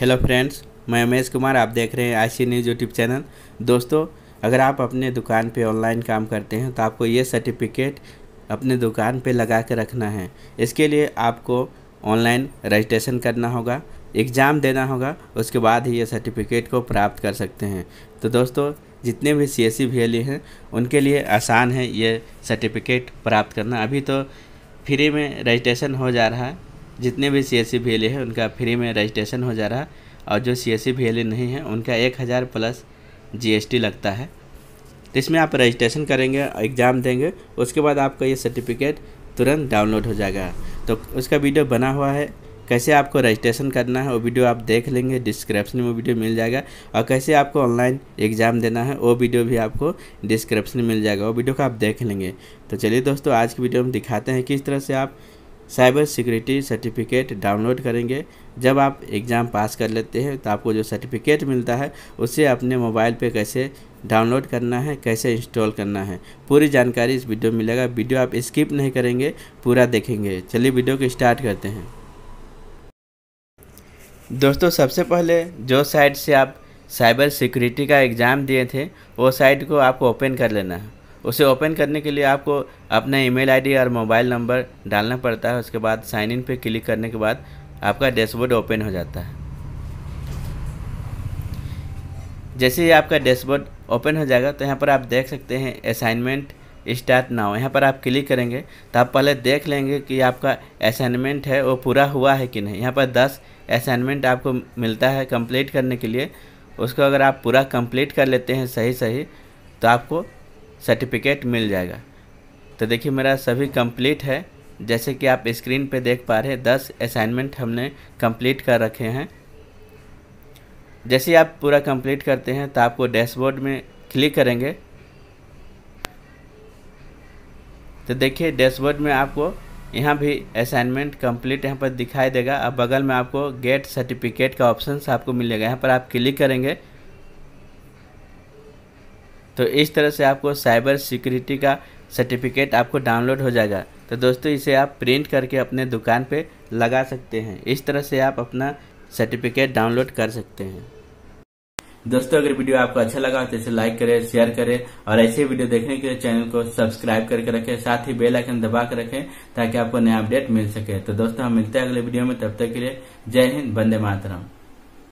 hello friends मैं अमेश कुमार आप देख रहे हैं आई न्यूज़ यूट्यूब चैनल दोस्तों अगर आप अपने दुकान पे ऑनलाइन काम करते हैं तो आपको ये सर्टिफिकेट अपने दुकान पे लगा के रखना है इसके लिए आपको ऑनलाइन रजिस्ट्रेशन करना होगा एग्ज़ाम देना होगा उसके बाद ही ये सर्टिफिकेट को प्राप्त कर सकते हैं तो दोस्तों जितने भी सी एस e e हैं उनके लिए आसान है ये सर्टिफिकेट प्राप्त करना अभी तो फ्री में रजिस्ट्रेशन हो जा रहा है जितने भी सी एस सी है उनका फ्री में रजिस्ट्रेशन हो जा रहा और जो सी एस सी नहीं है उनका एक हज़ार प्लस जी लगता है तो इसमें आप रजिस्ट्रेशन करेंगे एग्ज़ाम देंगे उसके बाद आपका ये सर्टिफिकेट तुरंत डाउनलोड हो जाएगा तो उसका वीडियो बना हुआ है कैसे आपको रजिस्ट्रेशन करना है वो वीडियो आप देख लेंगे डिस्क्रिप्शन में वीडियो मिल जाएगा और कैसे आपको ऑनलाइन एग्ज़ाम देना है वो वीडियो भी आपको डिस्क्रिप्शन में मिल जाएगा वो वीडियो का आप देख लेंगे तो चलिए दोस्तों आज की वीडियो में दिखाते हैं किस तरह से आप साइबर सिक्योरिटी सर्टिफिकेट डाउनलोड करेंगे जब आप एग्ज़ाम पास कर लेते हैं तो आपको जो सर्टिफिकेट मिलता है उसे अपने मोबाइल पे कैसे डाउनलोड करना है कैसे इंस्टॉल करना है पूरी जानकारी इस वीडियो में मिलेगा वीडियो आप स्किप नहीं करेंगे पूरा देखेंगे चलिए वीडियो को स्टार्ट करते हैं दोस्तों सबसे पहले जो साइट से आप साइबर सिक्योरिटी का एग्ज़ाम दिए थे वो साइट को आपको ओपन कर लेना है उसे ओपन करने के लिए आपको अपना ईमेल आईडी और मोबाइल नंबर डालना पड़ता है उसके बाद साइन इन पे क्लिक करने के बाद आपका डैशबोर्ड ओपन हो जाता है जैसे ही आपका डैशबोर्ड ओपन हो जाएगा तो यहाँ पर आप देख सकते हैं असाइनमेंट स्टार्ट नाउ यहाँ पर आप क्लिक करेंगे तो आप पहले देख लेंगे कि आपका असाइनमेंट है वो पूरा हुआ है कि नहीं यहाँ पर दस असाइनमेंट आपको मिलता है कम्प्लीट करने के लिए उसको अगर आप पूरा कम्प्लीट कर लेते हैं सही सही तो आपको सर्टिफिकेट मिल जाएगा तो देखिए मेरा सभी कंप्लीट है जैसे कि आप स्क्रीन पे देख पा रहे हैं दस असाइनमेंट हमने कंप्लीट कर रखे हैं जैसे आप पूरा कंप्लीट करते हैं तो आपको डैशबोर्ड में क्लिक करेंगे तो देखिए डैशबोर्ड में आपको यहाँ भी असाइनमेंट कंप्लीट यहाँ पर दिखाई देगा अब बगल में आपको गेट सर्टिफिकेट का ऑप्शन आपको मिलेगा यहाँ पर आप क्लिक करेंगे तो इस तरह से आपको साइबर सिक्योरिटी का सर्टिफिकेट आपको डाउनलोड हो जाएगा तो दोस्तों इसे आप प्रिंट करके अपने दुकान पे लगा सकते हैं इस तरह से आप अपना सर्टिफिकेट डाउनलोड कर सकते हैं दोस्तों अगर वीडियो आपको अच्छा लगा तो इसे लाइक करें शेयर करें और ऐसे वीडियो देखने के लिए चैनल को सब्सक्राइब करके रखें साथ ही बेल आइकन दबा कर रखें ताकि आपको नया अपडेट मिल सके तो दोस्तों हम मिलते हैं अगले वीडियो में तब तक के लिए जय हिंद बंदे मातरम